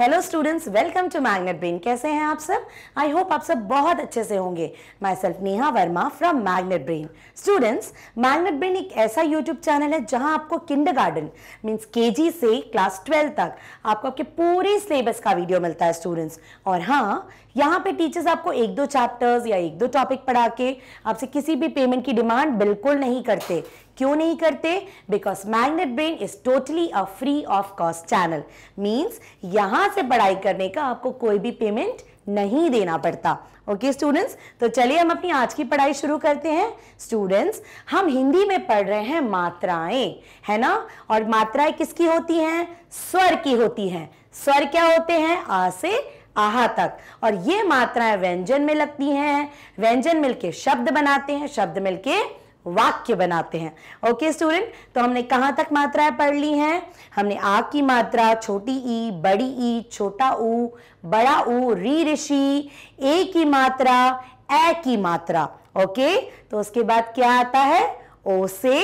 Hello students welcome to Magnet Brain कैसे हैं आप सब आई होप आप सब बहुत अच्छे से होंगे myself Neha Verma from Magnet Brain students Magnet Brain एक ऐसा यूट्यूब चैनल है जहां आपको किंडर गार्डन मीन्स के से क्लास ट्वेल्व तक आपको आपके पूरे सिलेबस का वीडियो मिलता है स्टूडेंट्स और हाँ यहाँ पे टीचर्स आपको एक दो चैप्टर्स या एक दो टॉपिक पढ़ा के आपसे किसी भी पेमेंट की डिमांड बिल्कुल नहीं करते क्यों नहीं करते because Magnet Brain is totally a free of cost channel means यहाँ से पढ़ाई करने का आपको कोई भी पेमेंट नहीं देना पड़ता ओके okay, स्टूडेंट्स तो चलिए हम अपनी आज की पढ़ाई शुरू करते हैं स्टूडेंट्स हम हिंदी में पढ़ रहे हैं मात्राएं है ना और मात्राएं किसकी होती हैं स्वर की होती हैं स्वर क्या होते हैं आ से आहा तक और ये मात्राएं व्यंजन में लगती हैं व्यंजन मिलके शब्द बनाते हैं शब्द मिलके वाक्य बनाते हैं ओके स्टूडेंट तो हमने कहाँ तक मात्राएं पढ़ ली हैं हमने आ की मात्रा छोटी ई बड़ी ई छोटा ऊ बड़ा ऊ री ऋषि ए की मात्रा ए की मात्रा ओके तो उसके बाद क्या आता है ओ से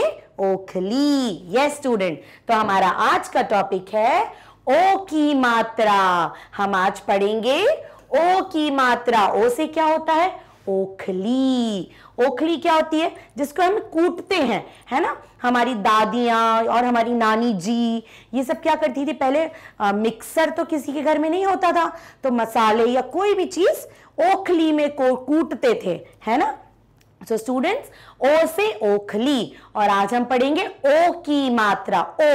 ओखली यस स्टूडेंट तो हमारा आज का टॉपिक है ओ की मात्रा हम आज पढ़ेंगे ओ की मात्रा ओ से क्या होता है ओखली ओखली क्या होती है जिसको हम कूटते हैं है ना हमारी दादियां और हमारी नानी जी ये सब क्या करती थी पहले आ, मिक्सर तो किसी के घर में नहीं होता था तो मसाले या कोई भी चीज़ ओखली में को कूटते थे है ना सो स्टूडेंट्स ओ से ओखली और आज हम पढ़ेंगे ओ की मात्रा ओ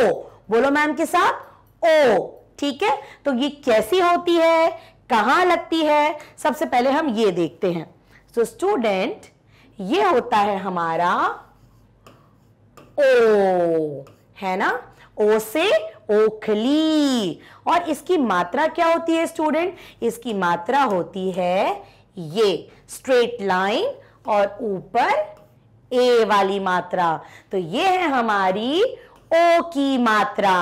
बोलो मैम के साथ ओ ठीक है तो ये कैसी होती है कहाँ लगती है सबसे पहले हम ये देखते हैं सो so, स्टूडेंट ये होता है हमारा ओ है ना ओ से ओखली और इसकी मात्रा क्या होती है स्टूडेंट इसकी मात्रा होती है ये स्ट्रेट लाइन और ऊपर ए वाली मात्रा तो ये है हमारी ओ की मात्रा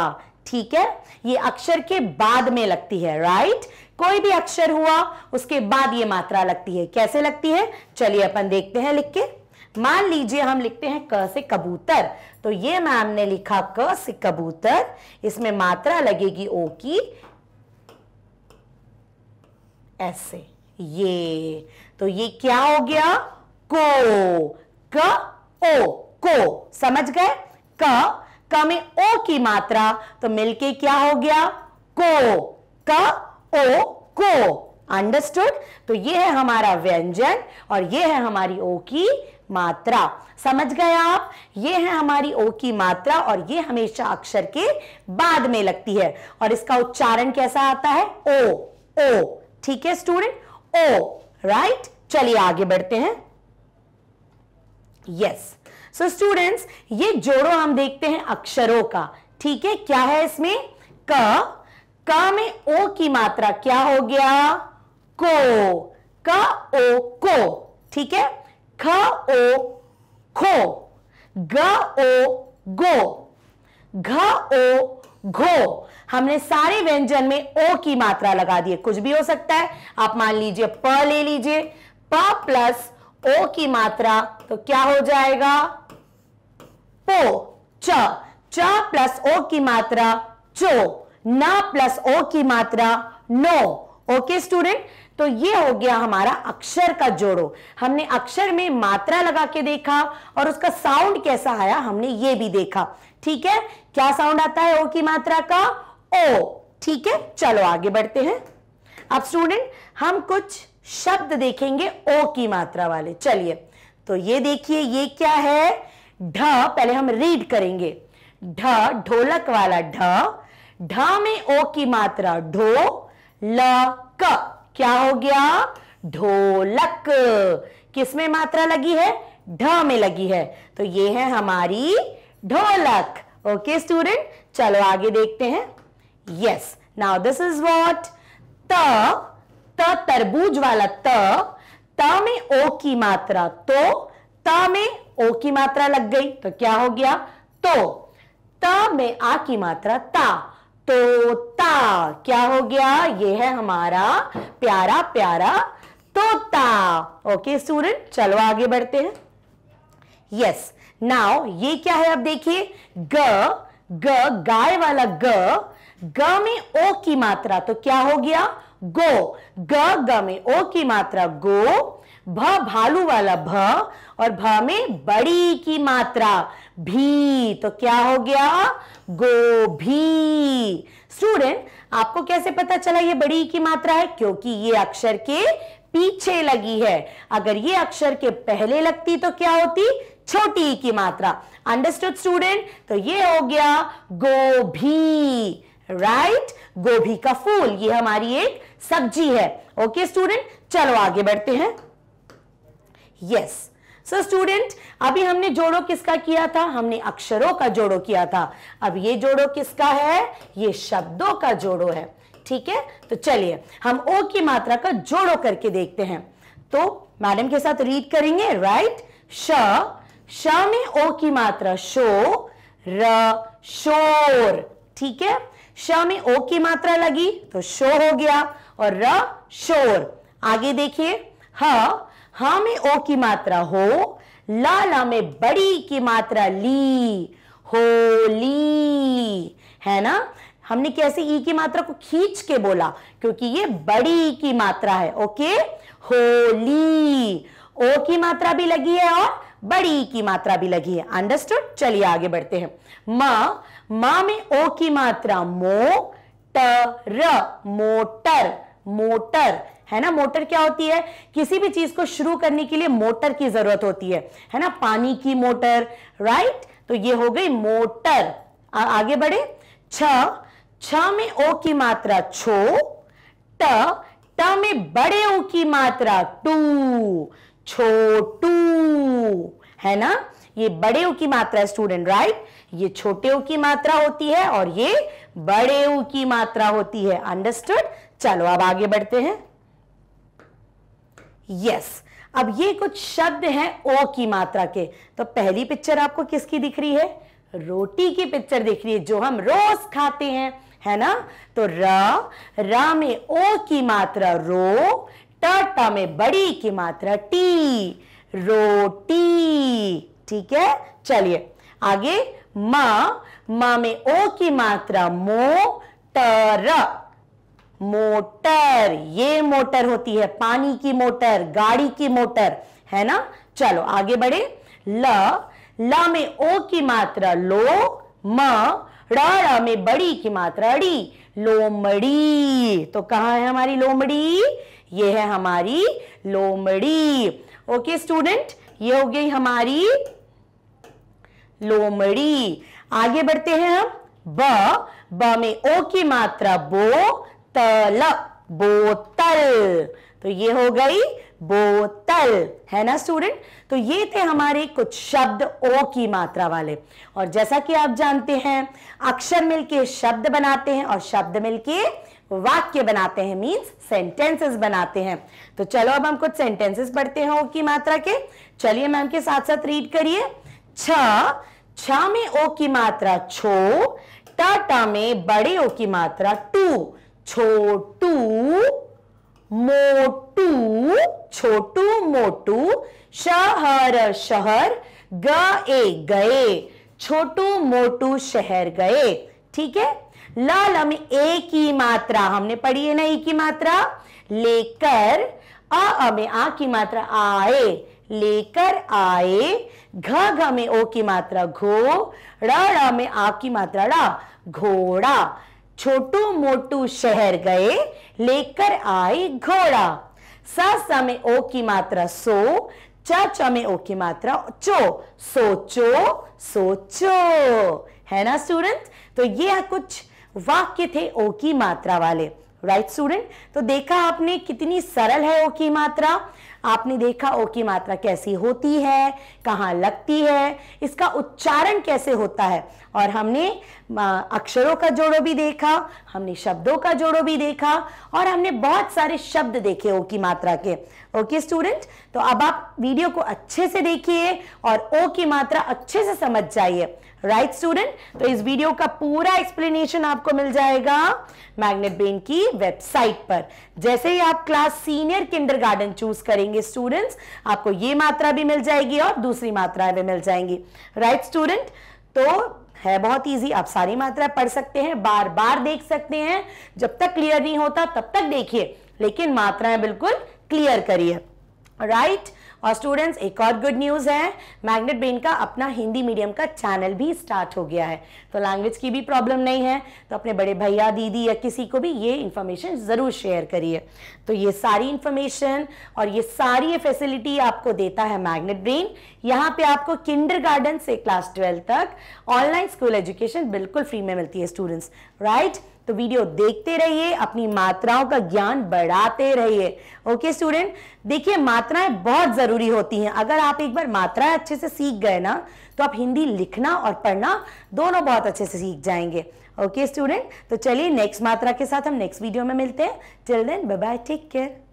ठीक है ये अक्षर के बाद में लगती है राइट कोई भी अक्षर हुआ उसके बाद ये मात्रा लगती है कैसे लगती है चलिए अपन देखते हैं लिख के मान लीजिए हम लिखते हैं क से कबूतर तो ये मैम ने लिखा क से कबूतर इसमें मात्रा लगेगी ओ की ऐसे ये तो ये क्या हो गया को क ओ को समझ गए क क में ओ की मात्रा तो मिलके क्या हो गया को क ओ को अंडरस्टूड तो ये है हमारा व्यंजन और ये है हमारी ओ की मात्रा समझ गए आप ये है हमारी ओ की मात्रा और ये हमेशा अक्षर के बाद में लगती है और इसका उच्चारण कैसा आता है ओ ओ ठीक है स्टूडेंट ओ राइट चलिए आगे बढ़ते हैं yes yes. So so, students ये जोड़ो हम देखते हैं अक्षरों का ठीक है क्या है इसमें क क में ओ की मात्रा क्या हो गया को क ओ को ठीक है ख ओ खो ग ओ गो घ ओ घो हमने सारे व्यंजन में ओ की मात्रा लगा दी है कुछ भी हो सकता है आप मान लीजिए प ले लीजिए प प्लस ओ की मात्रा तो क्या हो जाएगा पो च च प्लस ओ की मात्रा चो न प्लस ओ की मात्रा नो ओके स्टूडेंट तो ये हो गया हमारा अक्षर का जोड़ो हमने अक्षर में मात्रा लगा के देखा और उसका साउंड कैसा आया हमने ये भी देखा ठीक है क्या साउंड आता है ओ की मात्रा का ओ ठीक है चलो आगे बढ़ते हैं अब स्टूडेंट हम कुछ शब्द देखेंगे ओ की मात्रा वाले चलिए तो ये देखिए ये क्या है ढ पहले हम रीड करेंगे ढ ढोलक वाला ढ ढ में ओ की मात्रा ढो ल क क्या हो गया ढोलक किसमें मात्रा लगी है ढ में लगी है तो ये है हमारी ढोलक ओके स्टूडेंट चलो आगे देखते हैं yes now this is what त त तरबूज वाला त त में ओ की मात्रा तो त में ओ की मात्रा लग गई तो क्या हो गया तो त में आ की मात्रा ता तो ता क्या हो गया ये है हमारा प्यारा प्यारा तोता ओके स्टूडेंट चलो आगे बढ़ते हैं यस नाउ ये क्या है अब देखिए ग ग गाय वाला ग ग में ओ की मात्रा तो क्या हो गया गो ग ग में ओ की मात्रा गो भ भालू वाला भ और भ में बड़ी की मात्रा भी तो क्या हो गया गो भी स्टूडेंट आपको कैसे पता चला ये बड़ी की मात्रा है क्योंकि ये अक्षर के पीछे लगी है अगर ये अक्षर के पहले लगती तो क्या होती छोटी की मात्रा अंडरस्टूड स्टूडेंट तो ये हो गया गो भी राइट गोभी का फूल ये हमारी एक सब्जी है ओके स्टूडेंट चलो आगे बढ़ते हैं यस सो स्टूडेंट अभी हमने जोड़ो किसका किया था हमने अक्षरों का जोड़ो किया था अब ये जोड़ो किसका है ये शब्दों का जोड़ो है ठीक है तो चलिए हम ओ की मात्रा का जोड़ो करके देखते हैं तो मैडम के साथ रीड करेंगे राइट श श में ओ की मात्रा शो र शोर ठीक है श में ओ की मात्रा लगी तो शो हो गया और र शोर आगे देखिए ह ह में ओ की मात्रा हो ला ला में बड़ी की मात्रा ली होली है ना हमने कैसे ई की मात्रा को खींच के बोला क्योंकि ये बड़ी की मात्रा है ओके होली ओ की मात्रा भी लगी है और बड़ी की मात्रा भी लगी है अंडरस्टूड चलिए आगे बढ़ते हैं म मा में ओ की मात्रा मो र मोटर मोटर है ना मोटर क्या होती है किसी भी चीज को शुरू करने के लिए मोटर की जरूरत होती है है ना पानी की मोटर राइट तो ये हो गई मोटर आ, आगे बढ़े छ छ में ओ की मात्रा छो ट में बड़े ओ की मात्रा टू छोटू है ना ये बड़े ऊ की मात्रा है स्टूडेंट राइट ये छोटे ऊ की मात्रा होती है और ये बड़े ऊ की मात्रा होती है अंडरस्टूड चलो अब आगे बढ़ते हैं यस yes. अब ये कुछ शब्द हैं ओ की मात्रा के तो पहली पिक्चर आपको किसकी दिख रही है रोटी की पिक्चर दिख रही है जो हम रोज खाते हैं है ना तो र रा में ओ की मात्रा रो ट में बड़ी की मात्रा टी रोटी ठीक है चलिए आगे मा मा में ओ की मात्रा मो टर मोटर ये मोटर होती है पानी की मोटर गाड़ी की मोटर है ना चलो आगे बढ़े ल ल में ओ की मात्रा लो म में बड़ी की मात्रा अड़ी लोमड़ी तो कहाँ है हमारी लोमड़ी ये है हमारी लोमड़ी ओके स्टूडेंट ये हो गई हमारी लोमड़ी आगे बढ़ते हैं हम ब ब में ओ की मात्रा बो तल बोतल तो ये हो गई बोतल है ना स्टूडेंट तो ये थे हमारे कुछ शब्द ओ की मात्रा वाले और जैसा कि आप जानते हैं अक्षर मिलके शब्द बनाते हैं और शब्द मिलके वाक्य बनाते हैं मींस सेंटेंसेस बनाते हैं तो चलो अब हम कुछ सेंटेंसेस पढ़ते हैं ओ की मात्रा के चलिए मैम के साथ साथ रीड करिए छ छ में ओ की मात्रा छो टाटा में बड़े ओ की मात्रा टू छोटू मोटू छोटू मोटू शहर शहर गए गए छोटू मोटू शहर गए ठीक है लाल में ए की मात्रा हमने पढ़ी है ना ए की मात्रा लेकर आ हमें आ की मात्रा आए लेकर आए घ घ में ओ की मात्रा घो ड़ में आ की मात्रा ड़ा घोड़ा छोटू मोटू शहर गए लेकर आए घोड़ा स में ओ की मात्रा सो च चमे ओ की मात्रा चो सोचो सोचो है ना स्टूडेंट तो ये कुछ वाक्य थे ओ की मात्रा वाले राइट right, स्टूडेंट तो देखा आपने कितनी सरल है ओ की मात्रा आपने देखा ओ की मात्रा कैसी होती है कहाँ लगती है इसका उच्चारण कैसे होता है और हमने अक्षरों का जोड़ो भी देखा हमने शब्दों का जोड़ो भी देखा और हमने बहुत सारे शब्द देखे ओ की मात्रा के ओके स्टूडेंट तो अब आप वीडियो को अच्छे से देखिए और ओ की मात्रा अच्छे से समझ जाइए राइट स्टूडेंट तो इस वीडियो का पूरा एक्सप्लेनेशन आपको मिल जाएगा मैग्नेट ब्रेन की वेबसाइट पर जैसे ही आप क्लास सीनियर गार्डन चूज करेंगे स्टूडेंट्स आपको ये मात्रा भी मिल जाएगी और दूसरी मात्रा भी मिल जाएंगी राइट right, स्टूडेंट तो है बहुत इजी आप सारी मात्रा पढ़ सकते हैं बार बार देख सकते हैं जब तक क्लियर नहीं होता तब तक देखिए लेकिन मात्राएं बिल्कुल क्लियर करिए राइट right? और स्टूडेंट्स एक और गुड न्यूज़ है मैग्नेट ब्रेन का अपना हिंदी मीडियम का चैनल भी स्टार्ट हो गया है तो लैंग्वेज की भी प्रॉब्लम नहीं है तो अपने बड़े भैया दीदी या किसी को भी ये इन्फॉर्मेशन ज़रूर शेयर करिए तो ये सारी इन्फॉर्मेशन और ये सारी फैसिलिटी आपको देता है मैग्नेट ब्रेन यहाँ पे आपको किंडर से क्लास ट्वेल्व तक ऑनलाइन स्कूल एजुकेशन बिल्कुल फ्री में मिलती है स्टूडेंट्स राइट right? तो वीडियो देखते रहिए अपनी मात्राओं का ज्ञान बढ़ाते रहिए ओके स्टूडेंट देखिए मात्राएं बहुत जरूरी होती हैं अगर आप एक बार मात्राएं अच्छे से सीख गए ना तो आप हिंदी लिखना और पढ़ना दोनों बहुत अच्छे से सीख जाएंगे ओके स्टूडेंट तो चलिए नेक्स्ट मात्रा के साथ हम नेक्स्ट वीडियो में मिलते हैं till then bye bye take care